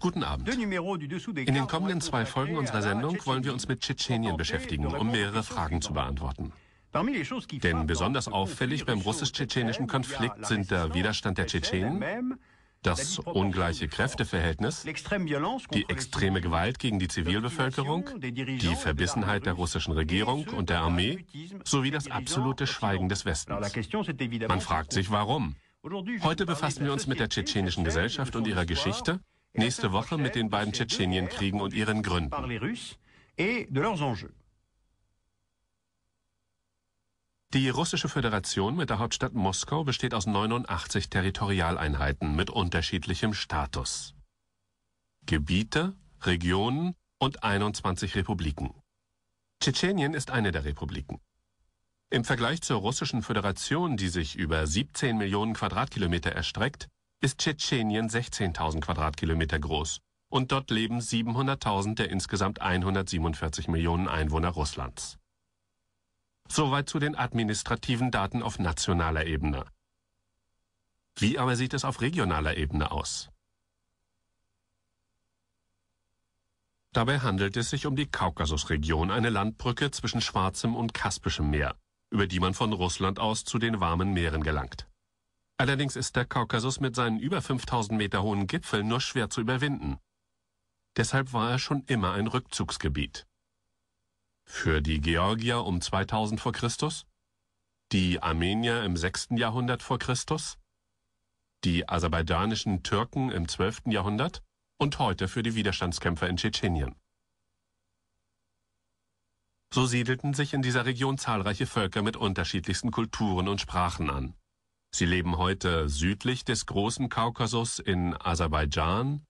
Guten Abend. In den kommenden zwei Folgen unserer Sendung wollen wir uns mit Tschetschenien beschäftigen, um mehrere Fragen zu beantworten. Denn besonders auffällig beim russisch-tschetschenischen Konflikt sind der äh, Widerstand der Tschetschenen, das ungleiche Kräfteverhältnis, die extreme Gewalt gegen die Zivilbevölkerung, die Verbissenheit der russischen Regierung und der Armee sowie das absolute Schweigen des Westens. Man fragt sich, warum. Heute befassen wir uns mit der tschetschenischen Gesellschaft und ihrer Geschichte, nächste Woche mit den beiden Tschetschenienkriegen und ihren Gründen. Die russische Föderation mit der Hauptstadt Moskau besteht aus 89 Territorialeinheiten mit unterschiedlichem Status. Gebiete, Regionen und 21 Republiken. Tschetschenien ist eine der Republiken. Im Vergleich zur russischen Föderation, die sich über 17 Millionen Quadratkilometer erstreckt, ist Tschetschenien 16.000 Quadratkilometer groß und dort leben 700.000 der insgesamt 147 Millionen Einwohner Russlands. Soweit zu den administrativen Daten auf nationaler Ebene. Wie aber sieht es auf regionaler Ebene aus? Dabei handelt es sich um die Kaukasusregion, eine Landbrücke zwischen Schwarzem und Kaspischem Meer über die man von Russland aus zu den warmen Meeren gelangt. Allerdings ist der Kaukasus mit seinen über 5000 Meter hohen Gipfeln nur schwer zu überwinden. Deshalb war er schon immer ein Rückzugsgebiet. Für die Georgier um 2000 vor Christus, die Armenier im 6. Jahrhundert vor Christus, die aserbaidschanischen Türken im 12. Jahrhundert und heute für die Widerstandskämpfer in Tschetschenien. So siedelten sich in dieser Region zahlreiche Völker mit unterschiedlichsten Kulturen und Sprachen an. Sie leben heute südlich des großen Kaukasus in Aserbaidschan,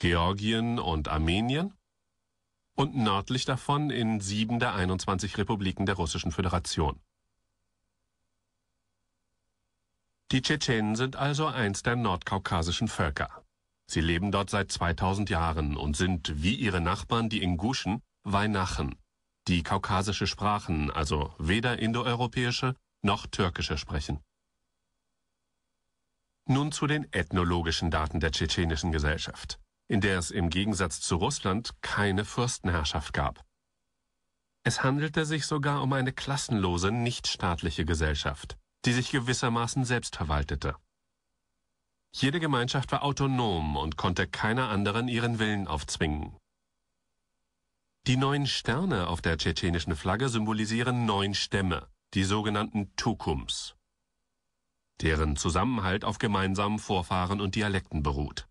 Georgien und Armenien und nördlich davon in sieben der 21 Republiken der Russischen Föderation. Die Tschetschenen sind also eins der nordkaukasischen Völker. Sie leben dort seit 2000 Jahren und sind, wie ihre Nachbarn die Inguschen, Weihnachten die kaukasische Sprachen, also weder indoeuropäische noch türkische sprechen. Nun zu den ethnologischen Daten der tschetschenischen Gesellschaft, in der es im Gegensatz zu Russland keine Fürstenherrschaft gab. Es handelte sich sogar um eine klassenlose, nichtstaatliche Gesellschaft, die sich gewissermaßen selbst verwaltete. Jede Gemeinschaft war autonom und konnte keiner anderen ihren Willen aufzwingen. Die neun Sterne auf der tschetschenischen Flagge symbolisieren neun Stämme, die sogenannten Tukums, deren Zusammenhalt auf gemeinsamen Vorfahren und Dialekten beruht.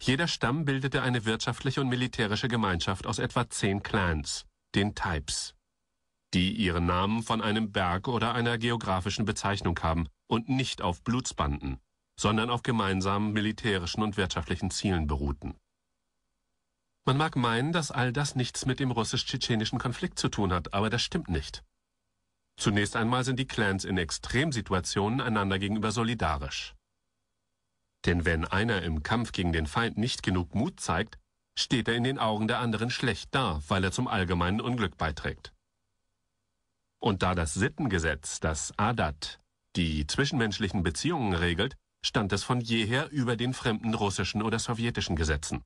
Jeder Stamm bildete eine wirtschaftliche und militärische Gemeinschaft aus etwa zehn Clans, den Types, die ihren Namen von einem Berg oder einer geografischen Bezeichnung haben und nicht auf Blutsbanden, sondern auf gemeinsamen militärischen und wirtschaftlichen Zielen beruhten man mag meinen, dass all das nichts mit dem russisch-tschetschenischen Konflikt zu tun hat, aber das stimmt nicht. Zunächst einmal sind die Clans in Extremsituationen einander gegenüber solidarisch. Denn wenn einer im Kampf gegen den Feind nicht genug Mut zeigt, steht er in den Augen der anderen schlecht da, weil er zum allgemeinen Unglück beiträgt. Und da das Sittengesetz, das Adat, die zwischenmenschlichen Beziehungen regelt, stand es von jeher über den fremden russischen oder sowjetischen Gesetzen.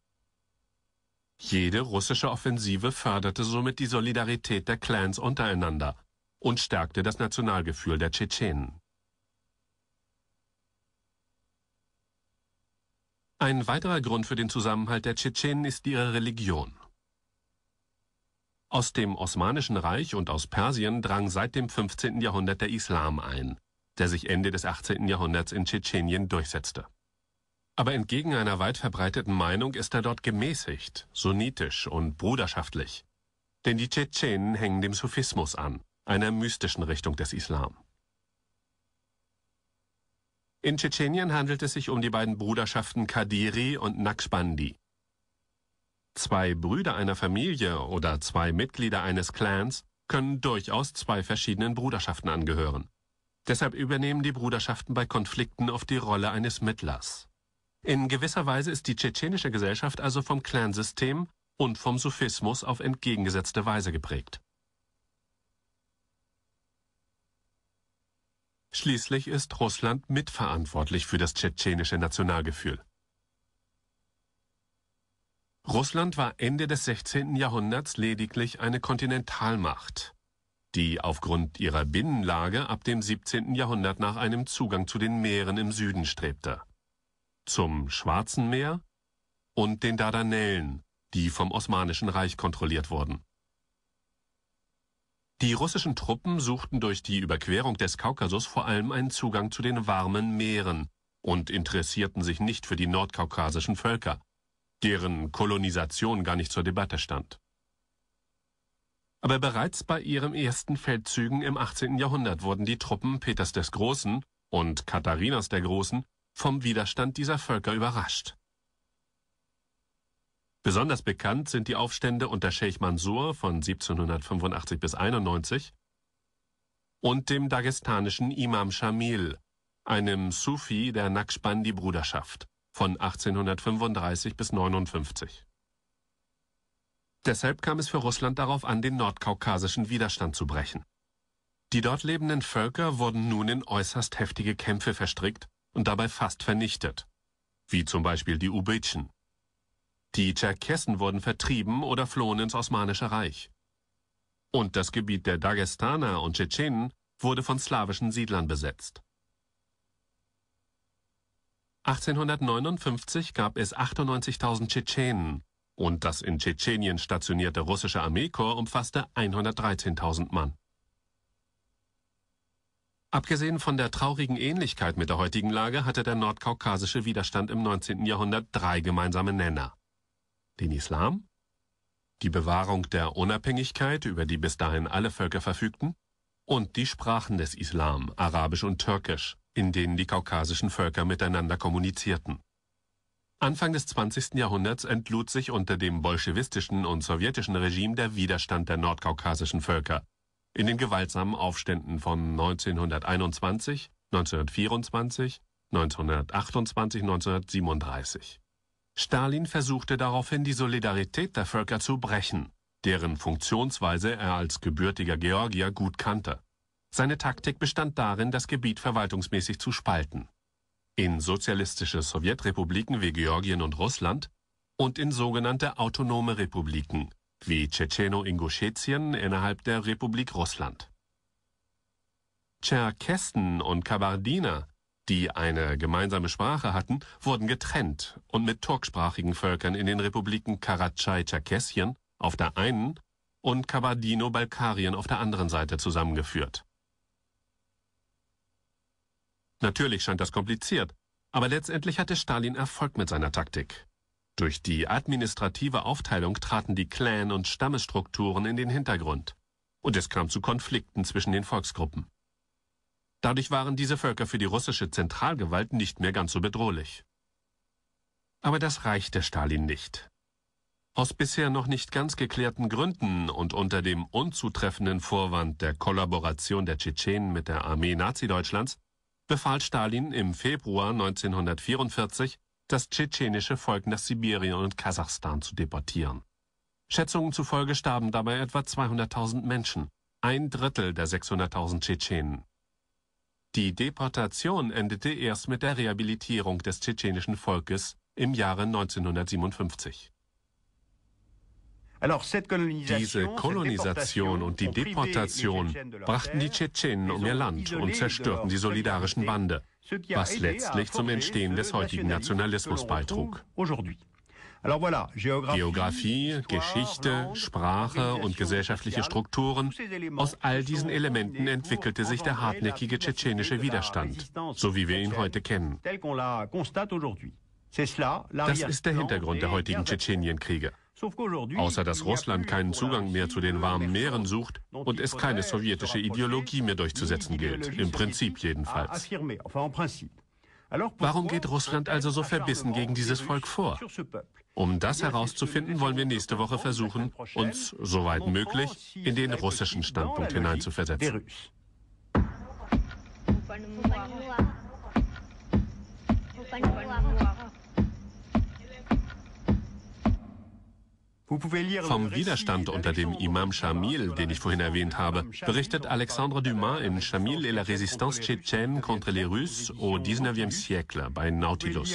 Jede russische Offensive förderte somit die Solidarität der Clans untereinander und stärkte das Nationalgefühl der Tschetschenen. Ein weiterer Grund für den Zusammenhalt der Tschetschenen ist ihre Religion. Aus dem Osmanischen Reich und aus Persien drang seit dem 15. Jahrhundert der Islam ein, der sich Ende des 18. Jahrhunderts in Tschetschenien durchsetzte. Aber entgegen einer weit verbreiteten Meinung ist er dort gemäßigt, sunnitisch und bruderschaftlich. Denn die Tschetschenen hängen dem Sufismus an, einer mystischen Richtung des Islam. In Tschetschenien handelt es sich um die beiden Bruderschaften Kadiri und Naqshbandi. Zwei Brüder einer Familie oder zwei Mitglieder eines Clans können durchaus zwei verschiedenen Bruderschaften angehören. Deshalb übernehmen die Bruderschaften bei Konflikten oft die Rolle eines Mittlers. In gewisser Weise ist die tschetschenische Gesellschaft also vom Clansystem und vom Sufismus auf entgegengesetzte Weise geprägt. Schließlich ist Russland mitverantwortlich für das tschetschenische Nationalgefühl. Russland war Ende des 16. Jahrhunderts lediglich eine Kontinentalmacht, die aufgrund ihrer Binnenlage ab dem 17. Jahrhundert nach einem Zugang zu den Meeren im Süden strebte zum Schwarzen Meer und den Dardanellen, die vom Osmanischen Reich kontrolliert wurden. Die russischen Truppen suchten durch die Überquerung des Kaukasus vor allem einen Zugang zu den warmen Meeren und interessierten sich nicht für die nordkaukasischen Völker, deren Kolonisation gar nicht zur Debatte stand. Aber bereits bei ihren ersten Feldzügen im 18. Jahrhundert wurden die Truppen Peters des Großen und Katharinas der Großen vom Widerstand dieser Völker überrascht. Besonders bekannt sind die Aufstände unter Sheikh Mansur von 1785 bis 91 und dem dagestanischen Imam Shamil, einem Sufi der Naqshbandi-Bruderschaft von 1835 bis 59. Deshalb kam es für Russland darauf an, den nordkaukasischen Widerstand zu brechen. Die dort lebenden Völker wurden nun in äußerst heftige Kämpfe verstrickt und dabei fast vernichtet, wie zum Beispiel die Ubitschen. Die Tscherkessen wurden vertrieben oder flohen ins Osmanische Reich. Und das Gebiet der Dagestaner und Tschetschenen wurde von slawischen Siedlern besetzt. 1859 gab es 98.000 Tschetschenen und das in Tschetschenien stationierte russische Armeekorps umfasste 113.000 Mann. Abgesehen von der traurigen Ähnlichkeit mit der heutigen Lage hatte der nordkaukasische Widerstand im 19. Jahrhundert drei gemeinsame Nenner. Den Islam, die Bewahrung der Unabhängigkeit, über die bis dahin alle Völker verfügten, und die Sprachen des Islam, Arabisch und Türkisch, in denen die kaukasischen Völker miteinander kommunizierten. Anfang des 20. Jahrhunderts entlud sich unter dem bolschewistischen und sowjetischen Regime der Widerstand der nordkaukasischen Völker, in den gewaltsamen Aufständen von 1921, 1924, 1928, 1937. Stalin versuchte daraufhin die Solidarität der Völker zu brechen, deren Funktionsweise er als gebürtiger Georgier gut kannte. Seine Taktik bestand darin, das Gebiet verwaltungsmäßig zu spalten. In sozialistische Sowjetrepubliken wie Georgien und Russland und in sogenannte autonome Republiken, wie Tschetscheno-Inguschetien innerhalb der Republik Russland. Tscherkessen und Kabardiner, die eine gemeinsame Sprache hatten, wurden getrennt und mit turksprachigen Völkern in den Republiken Karatschai-Tscherkessien auf der einen und Kabardino-Balkarien auf der anderen Seite zusammengeführt. Natürlich scheint das kompliziert, aber letztendlich hatte Stalin Erfolg mit seiner Taktik. Durch die administrative Aufteilung traten die Clan- und Stammesstrukturen in den Hintergrund und es kam zu Konflikten zwischen den Volksgruppen. Dadurch waren diese Völker für die russische Zentralgewalt nicht mehr ganz so bedrohlich. Aber das reichte Stalin nicht. Aus bisher noch nicht ganz geklärten Gründen und unter dem unzutreffenden Vorwand der Kollaboration der Tschetschenen mit der Armee Nazi-Deutschlands befahl Stalin im Februar 1944 das tschetschenische Volk nach Sibirien und Kasachstan zu deportieren. Schätzungen zufolge starben dabei etwa 200.000 Menschen, ein Drittel der 600.000 Tschetschenen. Die Deportation endete erst mit der Rehabilitierung des tschetschenischen Volkes im Jahre 1957. Diese Kolonisation und die Deportation brachten die Tschetschenen um ihr Land und zerstörten die solidarischen Bande, was letztlich zum Entstehen des heutigen Nationalismus beitrug. Geografie, Geschichte, Sprache und gesellschaftliche Strukturen, aus all diesen Elementen entwickelte sich der hartnäckige tschetschenische Widerstand, so wie wir ihn heute kennen. Das ist der Hintergrund der heutigen Tschetschenienkriege. Außer dass Russland keinen Zugang mehr zu den warmen Meeren sucht und es keine sowjetische Ideologie mehr durchzusetzen gilt, im Prinzip jedenfalls. Warum geht Russland also so verbissen gegen dieses Volk vor? Um das herauszufinden, wollen wir nächste Woche versuchen, uns, soweit möglich, in den russischen Standpunkt hineinzuversetzen. Pourquoi nous voir Pourquoi nous voir Vom Widerstand unter dem Imam Shamil, den ich vorhin erwähnt habe, berichtet Alexandre Dumas in Shamil et la résistance tchétchène contre les Russes au 19e siècle bei Nautilus.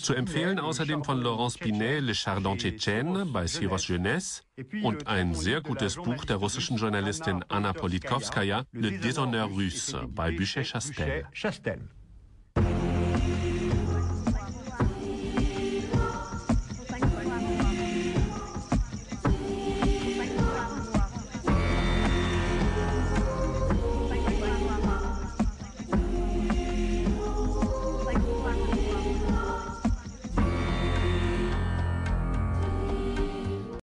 Zu empfehlen außerdem von Laurence Binet Le Chardon tchétchène bei Siros Jeunesse und ein sehr gutes Buch der russischen Journalistin Anna Politkovskaya Le Déshonneur russe bei Buchet Chastel.